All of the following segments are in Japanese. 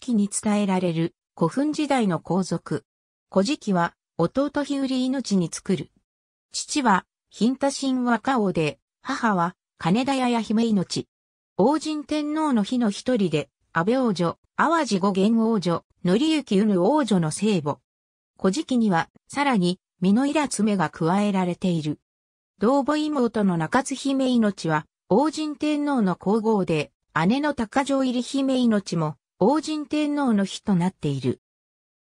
記記に伝えられる古墳時代の皇族。古事記は弟日売命に作る。父は、ヒンタシン和歌王で、母は、金田屋や姫命。王神天皇の日の一人で、安倍王女、淡路五元王女、則行うぬ王女の聖母。古事記には、さらに、身のいら爪が加えられている。同母妹の中津姫命は、王神天皇の皇后で、姉の高城入姫命も、王神天皇の日となっている。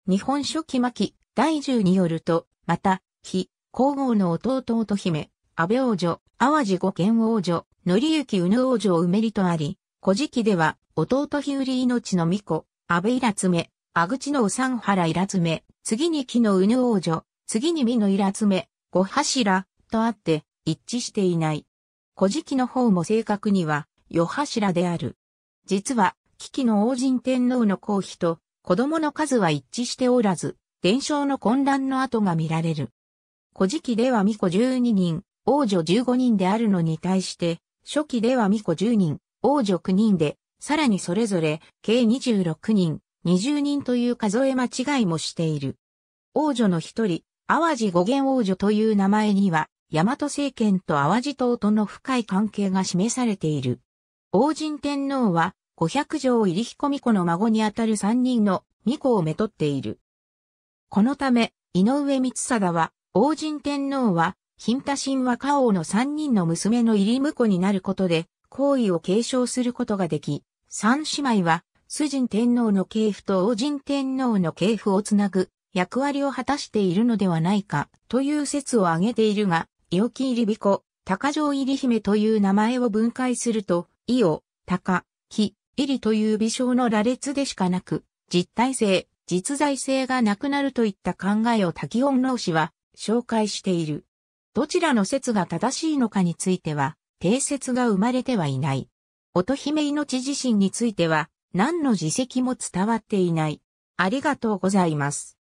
日本書紀巻第十によると、また、非皇后の弟乙姫、安倍王女、淡路五賢王女、則行宇野王女を埋めりとあり、古事記では、弟日売命の巫女、安倍いらつめ、阿口のお三原いらつめ、次に木の宇野王女、次に美のいらつめ、五柱、とあって、一致していない。古事記の方も正確には、四柱である。実は、危機の王神天皇の皇妃と子供の数は一致しておらず、伝承の混乱の跡が見られる。古事記では巫女12人、王女15人であるのに対して、初期では巫女10人、王女9人で、さらにそれぞれ計26人、20人という数え間違いもしている。王女の一人、淡路五元王女という名前には、大和政権と淡路島との深い関係が示されている。王人天皇は、五百条入彦巫女の孫にあたる三人の巫女をめとっている。このため、井上光貞は、王神天皇は、貧多神和家王の三人の娘の入婿になることで、皇位を継承することができ、三姉妹は、主人天皇の系譜と王神天皇の系譜をつなぐ役割を果たしているのではないかという説を挙げているが、伊木入り彦、高城入り姫という名前を分解すると、伊予、高、木、イリという微小の羅列でしかなく、実体性、実在性がなくなるといった考えを滝音老師は紹介している。どちらの説が正しいのかについては、定説が生まれてはいない。乙姫命自身については、何の自責も伝わっていない。ありがとうございます。